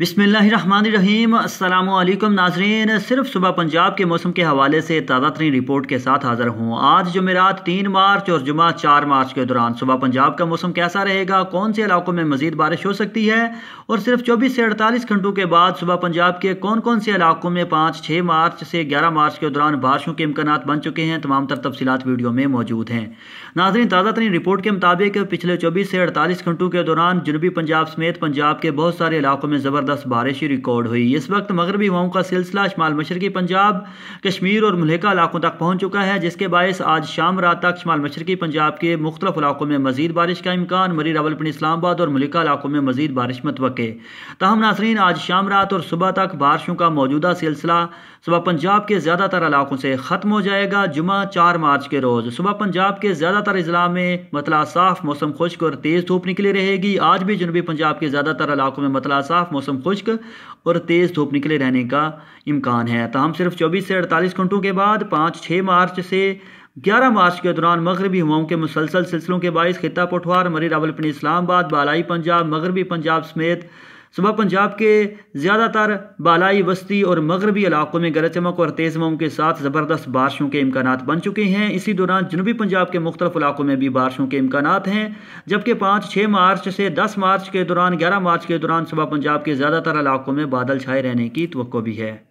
बिसमीम अल्लाम नाजरीन सिर्फ सुबह पंजाब के मौसम के हवाले से ताज़ा तरीन रिपोर्ट के साथ हाज़िर हूँ आज जमेरात तीन मार्च और जुमा चार मार्च के दौरान सुबह पंजाब का मौसम कैसा रहेगा कौन से इलाकों में मजीद बारिश हो सकती है और सिर्फ चौबीस से अड़तालीस घंटों के बाद सुबह पंजाब के कौन कौन से इलाकों में पाँच छः मार्च से ग्यारह मार्च के दौरान बारिशों के इम्कान बन चुके हैं तमाम तर तफसीत वीडियो में मौजूद हैं नाजरीन ताज़ा तरीन रिपोर्ट के मुताबिक पिछले चौबीस से अड़तालीस घंटों के दौरान जनूबी पंजाब समेत पंजाब के बहुत सारे इलाकों में ज़बरदस्त ज़बरदस्त बारिश रिकॉर्ड हुई इस वक्त मगरबी हवाओं का सिलसिला शमाल मशरक़ी पंजाब कश्मीर और मलिका इलाकों तक पहुँच चुका है जिसके बायस आज शाम रात तक शमाल मशरक़ी पंजाब के मुख्तफ इलाकों में मजीद बारिश का इम्कान मरी रावलपिंडी इस्लामाबाद और मलिका इलाकों में मजीद बारिश मतव तहम नासरीन आज शाम रात और सुबह तक बारिशों का मौजूदा सिलसिला सुबह पंजाब के ज़्यादातर इलाकों से ख़त्म हो जाएगा जुमा चार मार्च के रोज़ सुबह पंजाब के ज़्यादातर अजला में मतला साफ़ मौसम खुश्क और तेज़ धूप निकली रहेगी आज भी जनूबी पंजाब के ज़्यादातर इलाकों में मतला साफ़ मौसम खुश्क और तेज़ धूप निकले रहने का इम्कान है तहम सिर्फ चौबीस से अड़तालीस घंटों के बाद पाँच छः मार्च से ग्यारह मार्च के दौरान मगरबी हवाओं के मुसलसल सिलसिलों के बायस खिता पठवार मरी रावलपिंडी इस्लामाबाद बालाई पंजाब मगरबी पंजाब समेत सुबह पंजाब के ज़्यादातर बालाई वस्ती और मगरबी इलाकों में गरज चमक और तेज़ हवाओं के साथ ज़बरदस्त बारिशों के इम्कान बन चुके हैं इसी दौरान जनूबी पंजाब के मुख्तलिफ इलाकों में भी बारिशों के इम्कान हैं जबकि पाँच छः मार्च से दस मार्च के दौरान ग्यारह मार्च के दौरान सुबह पंजाब के ज़्यादातर इलाकों में बादल छाए रहने की तो भी है